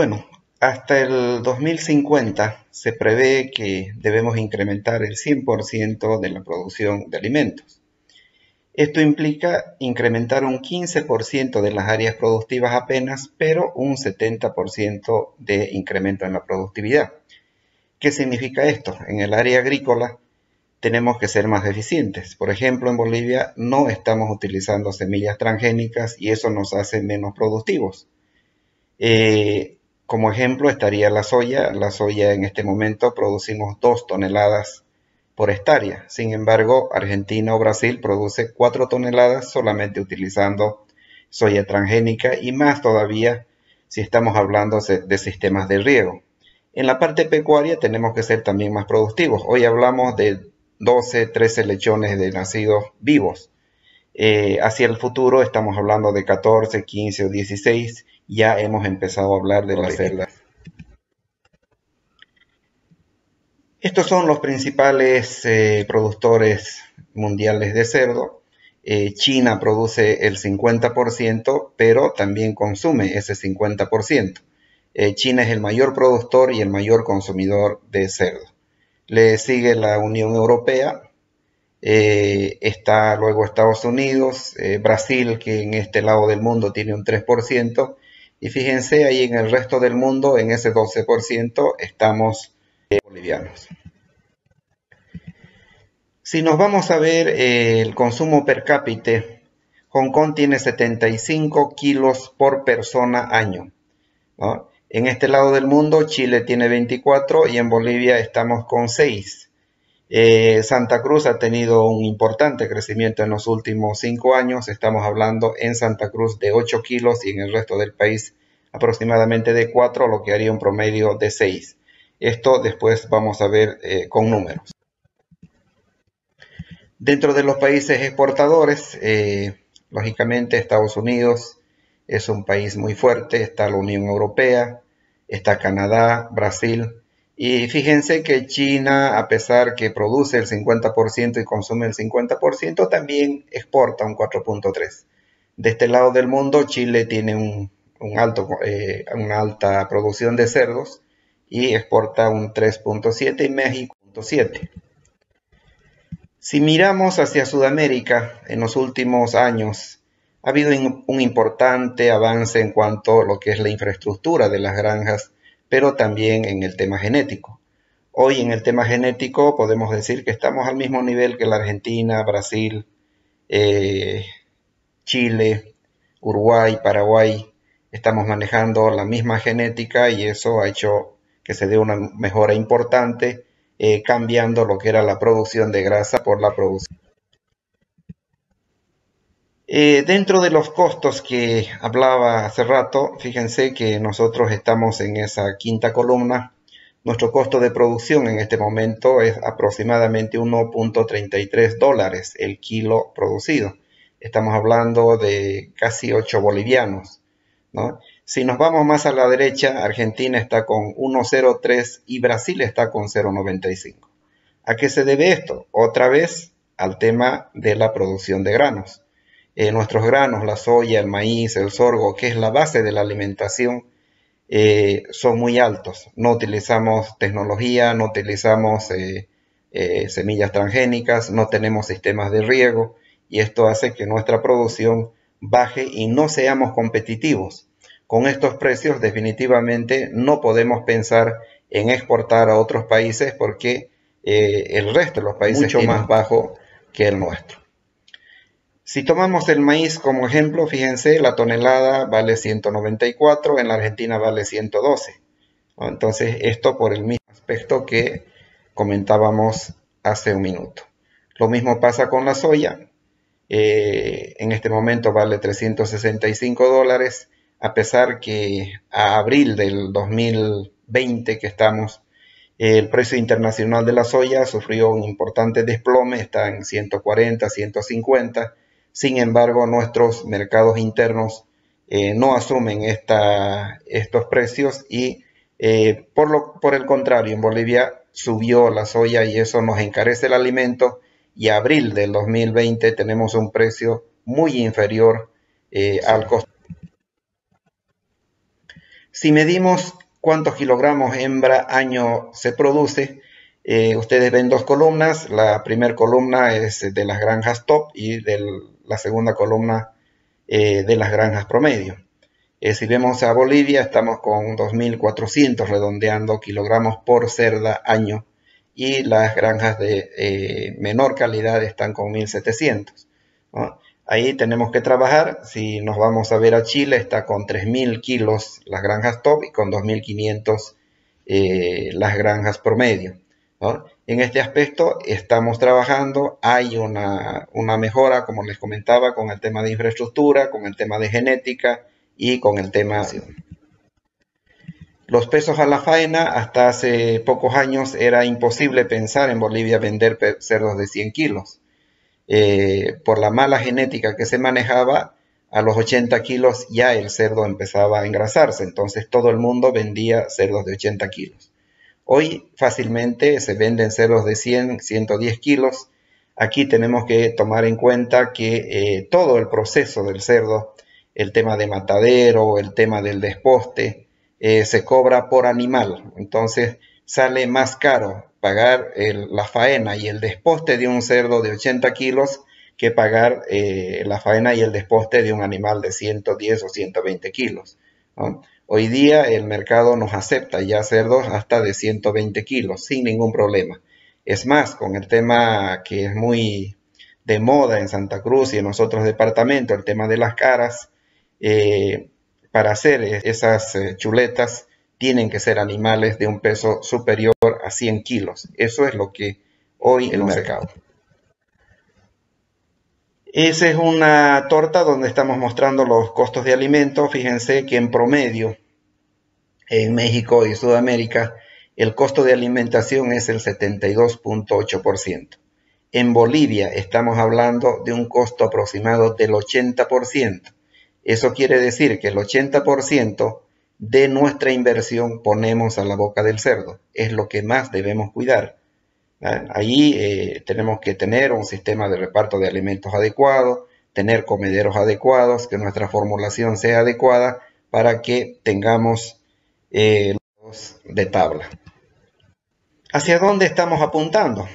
Bueno, hasta el 2050 se prevé que debemos incrementar el 100% de la producción de alimentos. Esto implica incrementar un 15% de las áreas productivas apenas, pero un 70% de incremento en la productividad. ¿Qué significa esto? En el área agrícola tenemos que ser más eficientes. Por ejemplo, en Bolivia no estamos utilizando semillas transgénicas y eso nos hace menos productivos. Eh, como ejemplo estaría la soya. La soya en este momento producimos 2 toneladas por hectárea. Sin embargo, Argentina o Brasil produce 4 toneladas solamente utilizando soya transgénica y más todavía si estamos hablando de sistemas de riego. En la parte pecuaria tenemos que ser también más productivos. Hoy hablamos de 12, 13 lechones de nacidos vivos. Eh, hacia el futuro estamos hablando de 14, 15 o 16 ya hemos empezado a hablar de las celdas. Estos son los principales eh, productores mundiales de cerdo. Eh, China produce el 50%, pero también consume ese 50%. Eh, China es el mayor productor y el mayor consumidor de cerdo. Le sigue la Unión Europea, está luego Estados Unidos, Brasil, que en este lado del mundo tiene un 3%, y fíjense ahí en el resto del mundo, en ese 12% estamos eh, bolivianos. Si nos vamos a ver eh, el consumo per cápita, Hong Kong tiene 75 kilos por persona año. En este lado del mundo, Chile tiene 24 y en Bolivia estamos con 6. Eh, Santa Cruz ha tenido un importante crecimiento en los últimos cinco años. Estamos hablando en Santa Cruz de 8 kilos y en el resto del país aproximadamente de 4, lo que haría un promedio de 6. Esto después vamos a ver eh, con números. Dentro de los países exportadores, eh, lógicamente Estados Unidos es un país muy fuerte, está la Unión Europea, está Canadá, Brasil, y fíjense que China, a pesar que produce el 50% y consume el 50%, también exporta un 4.3%. De este lado del mundo, Chile tiene un, alto, eh, una alta producción de cerdos y exporta un 3.7% y México un Si miramos hacia Sudamérica, en los últimos años ha habido un importante avance en cuanto a lo que es la infraestructura de las granjas pero también en el tema genético. Hoy en el tema genético podemos decir que estamos al mismo nivel que la Argentina, Brasil, eh, Chile, Uruguay, Paraguay. Estamos manejando la misma genética y eso ha hecho que se dé una mejora importante, eh, cambiando lo que era la producción de grasa por la producción eh, dentro de los costos que hablaba hace rato, fíjense que nosotros estamos en esa quinta columna. Nuestro costo de producción en este momento es aproximadamente 1.33 dólares el kilo producido. Estamos hablando de casi 8 bolivianos. Si nos vamos más a la derecha, Argentina está con 1.03 y Brasil está con 0.95. ¿A qué se debe esto? Otra vez al tema de la producción de granos. Eh, nuestros granos, la soya, el maíz, el sorgo, que es la base de la alimentación, eh, son muy altos. No utilizamos tecnología, no utilizamos eh, semillas transgénicas, no tenemos sistemas de riego y esto hace que nuestra producción baje y no seamos competitivos. Con estos precios definitivamente no podemos pensar en exportar a otros países porque el resto de los países son más bajo que el nuestro. Si tomamos el maíz como ejemplo, fíjense, la tonelada vale 194, en la Argentina vale 112. Entonces, esto por el mismo aspecto que comentábamos hace un minuto. Lo mismo pasa con la soya. Eh, en este momento vale 365 dólares, a pesar que a abril del 2020 que estamos, el precio internacional de la soya sufrió un importante desplome, está en 140, 150 sin embargo, nuestros mercados internos eh, no asumen estos precios y eh, por, el contrario, en Bolivia subió la soya y eso nos encarece el alimento y abril del 2020 tenemos un precio muy inferior eh, al costo. Si medimos cuántos kilogramos hembra año se produce, ustedes ven dos columnas. La primera columna es de las granjas top y del, la segunda columna eh, de las granjas promedio. Eh, si vemos a Bolivia, estamos con 2.400 redondeando kilogramos por cerda año y las granjas de eh, menor calidad están con 1.700. Ahí tenemos que trabajar. Si nos vamos a ver a Chile, está con 3.000 kilos las granjas top y con 2.500 las granjas promedio. En este aspecto estamos trabajando, hay una, mejora, como les comentaba, con el tema de infraestructura, con el tema de genética y con el tema... de Los pesos a la faena, hasta hace pocos años era imposible pensar en Bolivia vender cerdos de 100 kilos. Eh, por la mala genética que se manejaba, a los 80 kilos ya el cerdo empezaba a engrasarse, entonces todo el mundo vendía cerdos de 80 kilos. Hoy fácilmente se venden cerdos de 100, 110 kilos. Aquí tenemos que tomar en cuenta que eh, todo el proceso del cerdo, el tema de matadero, el tema del desposte, eh, se cobra por animal. Entonces sale más caro pagar la faena y el desposte de un cerdo de 80 kilos que pagar eh, la faena y el desposte de un animal de 110 o 120 kilos. Hoy día el mercado nos acepta ya cerdos hasta de 120 kilos sin ningún problema. Es más, con el tema que es muy de moda en Santa Cruz y en los otros departamentos, el tema de las caras, eh, para hacer e-, esas eh, chuletas tienen que ser animales de un peso superior a 100 kilos. Eso es lo que hoy el mercado. Esa es una torta donde estamos mostrando los costos de alimentos. Fíjense que en promedio en México y Sudamérica el costo de alimentación es el 72.8%. En Bolivia estamos hablando de un costo aproximado del 80%. Eso quiere decir que el 80% de nuestra inversión ponemos a la boca del cerdo. Es lo que más debemos cuidar. Allí ah, eh, tenemos que tener un sistema de reparto de alimentos adecuado, tener comederos adecuados, que nuestra formulación sea adecuada para que tengamos eh, los de tabla. ¿Hacia dónde estamos apuntando?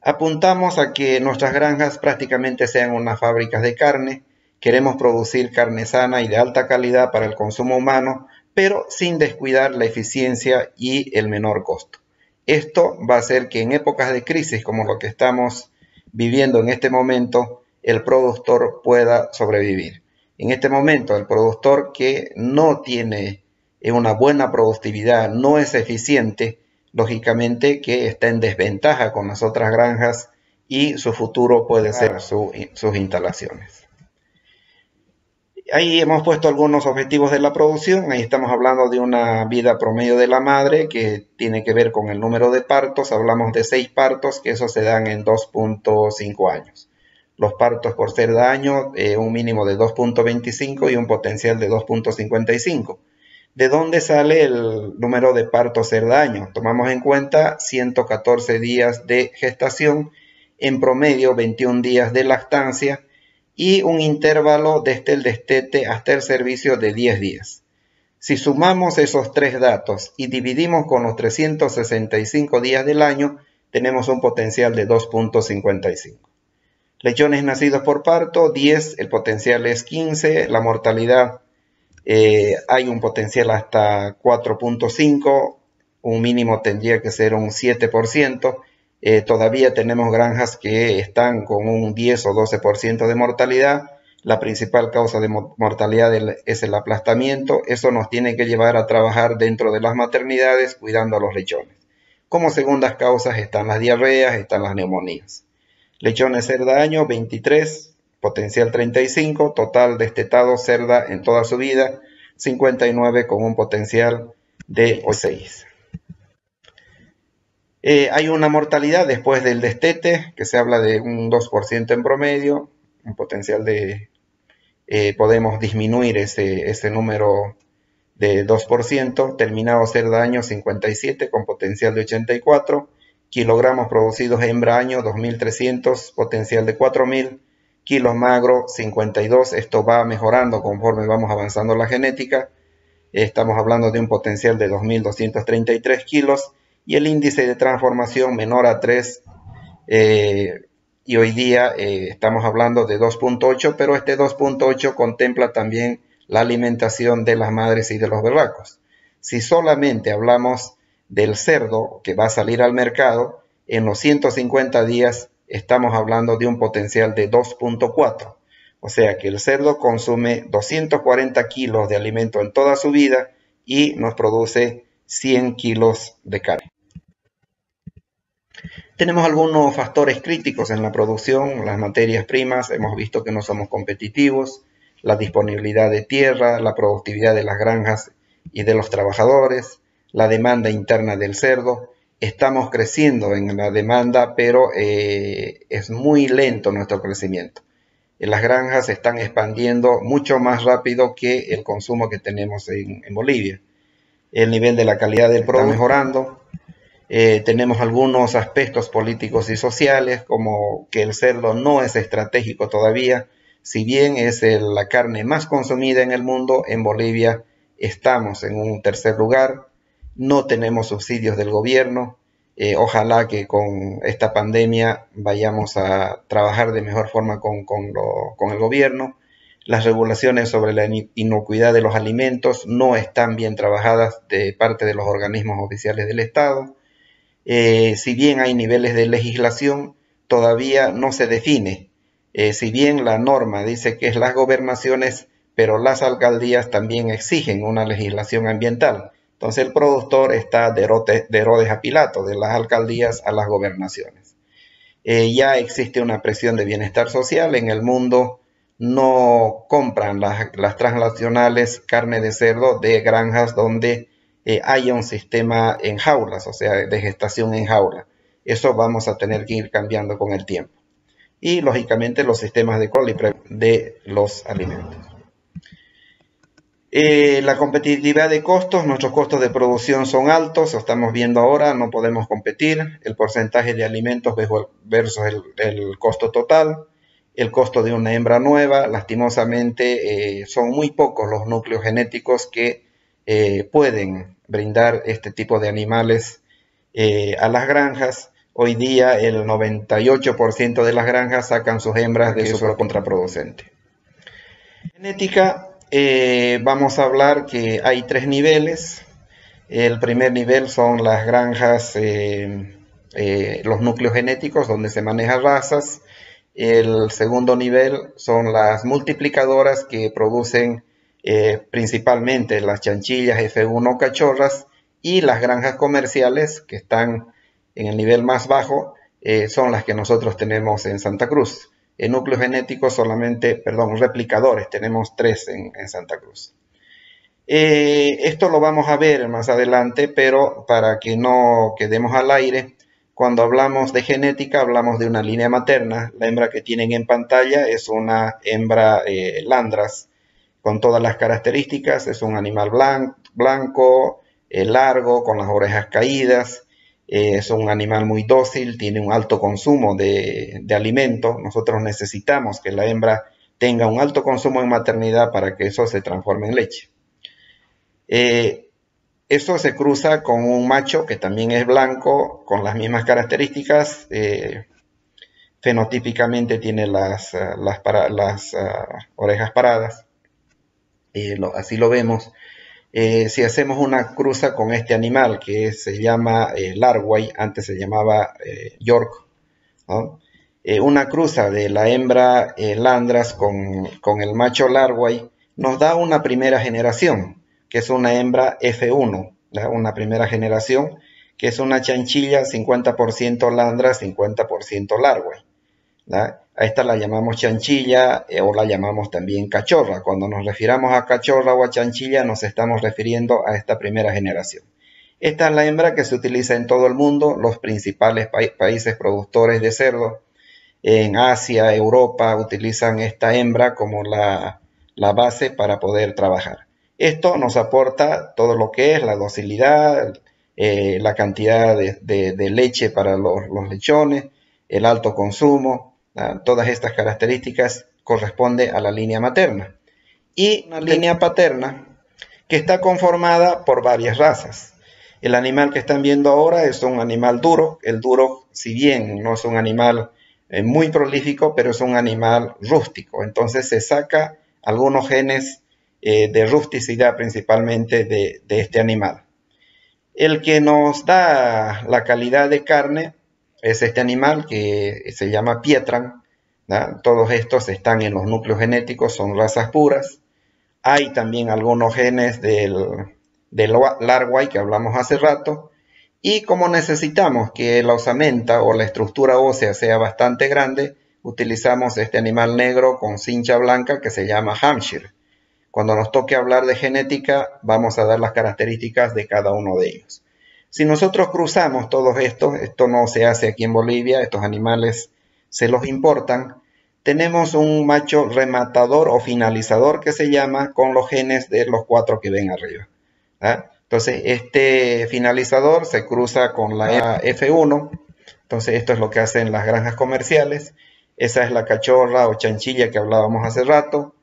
Apuntamos a que nuestras granjas prácticamente sean unas fábricas de carne. Queremos producir carne sana y de alta calidad para el consumo humano, pero sin descuidar la eficiencia y el menor costo. Esto va a hacer que en épocas de crisis como lo que estamos viviendo en este momento, el productor pueda sobrevivir. En este momento, el productor que no tiene eh, una buena productividad, no es eficiente, lógicamente que está en desventaja con las otras granjas y su futuro puede ser sus instalaciones ahí hemos puesto algunos objetivos de la producción. Ahí estamos hablando de una vida promedio de la madre que tiene que ver con el número de partos. Hablamos de seis partos, que eso se dan en 2.5 años. Los partos por ser daño, eh, un mínimo de 2.25 y un potencial de 2.55. ¿De dónde sale el número de partos ser daño? Tomamos en cuenta 114 días de gestación, en promedio 21 días de lactancia y un intervalo desde el destete hasta el servicio de 10 días. Si sumamos esos tres datos y dividimos con los 365 días del año, tenemos un potencial de 2.55. Lechones nacidos por parto, 10, el potencial es 15, la mortalidad eh, hay un potencial hasta 4.5, un mínimo tendría que ser un 7%, eh, todavía tenemos granjas que están con un 10 o 12% de mortalidad. La principal causa de mortalidad es el aplastamiento. Eso nos tiene que llevar a trabajar dentro de las maternidades cuidando a los lechones. Como segundas causas están las diarreas, están las neumonías. Lechones cerda año 23, potencial 35, total destetado cerda en toda su vida 59 con un potencial de 6. Eh, hay una mortalidad después del destete, que se habla de un 2% en promedio, un potencial de, eh, podemos disminuir ese, ese número de 2%, terminado ser daño 57 con potencial de 84, kilogramos producidos hembra año 2300, potencial de 4000, kilos magro 52, esto va mejorando conforme vamos avanzando la genética, estamos hablando de un potencial de 2233 kilos, y el índice de transformación menor a 3. Eh, y hoy día eh, estamos hablando de 2.8, pero este 2.8 contempla también la alimentación de las madres y de los berracos. Si solamente hablamos del cerdo que va a salir al mercado, en los 150 días estamos hablando de un potencial de 2.4. O sea que el cerdo consume 240 kilos de alimento en toda su vida y nos produce 100 kilos de carne. Tenemos algunos factores críticos en la producción, las materias primas, hemos visto que no somos competitivos, la disponibilidad de tierra, la productividad de las granjas y de los trabajadores, la demanda interna del cerdo. Estamos creciendo en la demanda, pero eh, es muy lento nuestro crecimiento. Eh, las granjas están expandiendo mucho más rápido que el consumo que tenemos en, en Bolivia. El nivel de la calidad del producto está mejorando, eh, tenemos algunos aspectos políticos y sociales, como que el cerdo no es estratégico todavía. Si bien es la carne más consumida en el mundo, en Bolivia estamos en un tercer lugar. No tenemos subsidios del gobierno. Eh, ojalá que con esta pandemia vayamos a trabajar de mejor forma con, con el gobierno. Las regulaciones sobre la inocuidad de los alimentos no están bien trabajadas de parte de los organismos oficiales del Estado eh, si bien hay niveles de legislación, todavía no se define. Eh, si bien la norma dice que es las gobernaciones, pero las alcaldías también exigen una legislación ambiental. Entonces el productor está de, rote, a Pilato, de las alcaldías a las gobernaciones. Eh, ya existe una presión de bienestar social en el mundo. No compran las, las transnacionales carne de cerdo de granjas donde eh, haya un sistema en jaulas, o sea, de gestación en jaula. Eso vamos a tener que ir cambiando con el tiempo. Y lógicamente los sistemas de coli de los alimentos. Eh, la competitividad de costos, nuestros costos de producción son altos, lo estamos viendo ahora, no podemos competir. El porcentaje de alimentos versus el, costo total el costo de una hembra nueva. Lastimosamente eh, son muy pocos los núcleos genéticos que eh, pueden brindar este tipo de animales eh, a las granjas. Hoy día el 98% de las granjas sacan sus hembras de su contraproducente. Genética, eh, vamos a hablar que hay tres niveles. El primer nivel son las granjas, eh, los núcleos genéticos donde se manejan razas. El segundo nivel son las multiplicadoras que producen eh, principalmente las chanchillas F1 cachorras y las granjas comerciales que están en el nivel más bajo eh, son las que nosotros tenemos en Santa Cruz. En núcleos genéticos solamente, perdón, replicadores, tenemos tres en, Santa Cruz. Eh, esto lo vamos a ver más adelante, pero para que no quedemos al aire, cuando hablamos de genética hablamos de una línea materna. La hembra que tienen en pantalla es una hembra Landras con todas las características. Es un animal blanco, eh, largo, con las orejas caídas. Eh, es un animal muy dócil, tiene un alto consumo de, de alimento. Nosotros necesitamos que la hembra tenga un alto consumo en maternidad para que eso se transforme en leche. Eh, eso se cruza con un macho que también es blanco, con las mismas características. fenotípicamente tiene las, ah, ah, orejas paradas. Eh, así lo vemos. Eh, si hacemos una cruza con este animal que se llama eh, Larguay, antes se llamaba York, una cruza de la hembra Landras con, el macho Larguay nos da una primera generación, que es una hembra F1, una primera generación, que es una chanchilla 50% Landras, 50% Larguay. A esta la llamamos chanchilla eh, o la llamamos también cachorra. Cuando nos refiramos a cachorra o a chanchilla nos estamos refiriendo a esta primera generación. Esta es la hembra que se utiliza en todo el mundo, los principales países productores de cerdo. En Asia, Europa, utilizan esta hembra como la, base para poder trabajar. Esto nos aporta todo lo que es la docilidad, eh, la cantidad de, leche para los lechones, el alto consumo, Ah, todas estas características corresponde a la línea materna. Y la línea paterna, que está conformada por varias razas. El animal que están viendo ahora es un animal duro. El duro, si bien no es un animal eh, muy prolífico, pero es un animal rústico. Entonces se saca algunos genes eh, de rusticidad principalmente de este animal. El que nos da la calidad de carne es este animal que se llama Pietran. Todos estos están en los núcleos genéticos, son razas puras. Hay también algunos genes del, del larguay que hablamos hace rato. Y como necesitamos que la osamenta o la estructura ósea sea bastante grande, utilizamos este animal negro con cincha blanca que se llama Hampshire. Cuando nos toque hablar de genética, vamos a dar las características de cada uno de ellos. Si nosotros cruzamos todos estos, esto no se hace aquí en Bolivia, estos animales se los importan, tenemos un macho rematador o finalizador que se llama con los genes de los cuatro que ven arriba. ¿ah? Entonces, este finalizador se cruza con la F1. Entonces, esto es lo que hacen las granjas comerciales. Esa es la cachorra o chanchilla que hablábamos hace rato.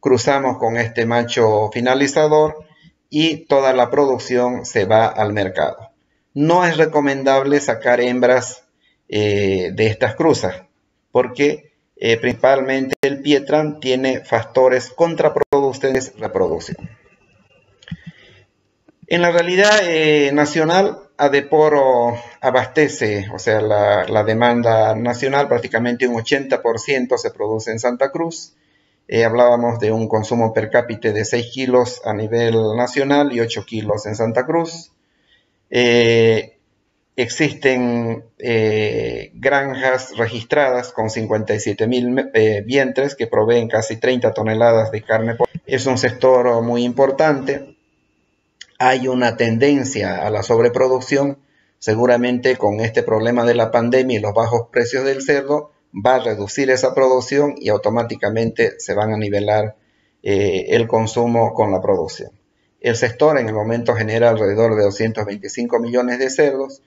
Cruzamos con este macho finalizador y toda la producción se va al mercado no es recomendable sacar hembras eh, de estas cruzas, porque eh, principalmente el pietran tiene factores contraproducentes reproducción. En la realidad nacional, eh, nacional, Adeporo abastece, o sea, la, demanda nacional, prácticamente un 80% se produce en Santa Cruz. hablábamos de un consumo per cápita de 6 kilos a nivel nacional y 8 kilos en Santa Cruz. Eh, existen eh, granjas registradas con 57 mil eh, vientres que proveen casi 30 toneladas de carne. Es un sector muy importante. Hay una tendencia a la sobreproducción. Seguramente con este problema de la pandemia y los bajos precios del cerdo va a reducir esa producción y automáticamente se van a nivelar el consumo con la producción. El sector en el momento genera alrededor de 225 millones de cerdos.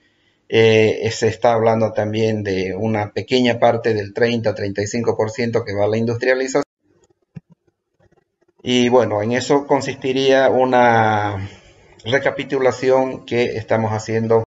Eh, se está hablando también de una pequeña parte del 30-35% que va a la industrialización. Y bueno, en eso consistiría una recapitulación que estamos haciendo